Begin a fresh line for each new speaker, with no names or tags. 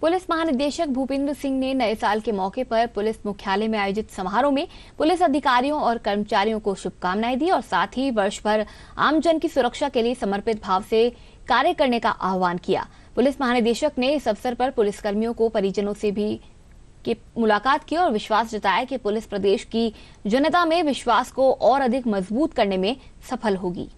police महानिदेशक भूपेंद्र सिंह ने नए साल के मौके पर पुलिस मुख्यालय में आयोजित समारोह में पुलिस अधिकारियों और कर्मचारियों को शुभकामनाएं दी और साथ ही वर्ष भर आमजन की सुरक्षा के लिए समर्पित भाव से कार्य करने का आह्वान किया पुलिस महानिदेशक ने इस अवसर पर पुलिसकर्मियों को परिजनों से भी की मुलाकात की और विश्वास जताया कि पुलिस प्रदेश की जनता में विश्वास को और अधिक मजबूत करने में सफल होगी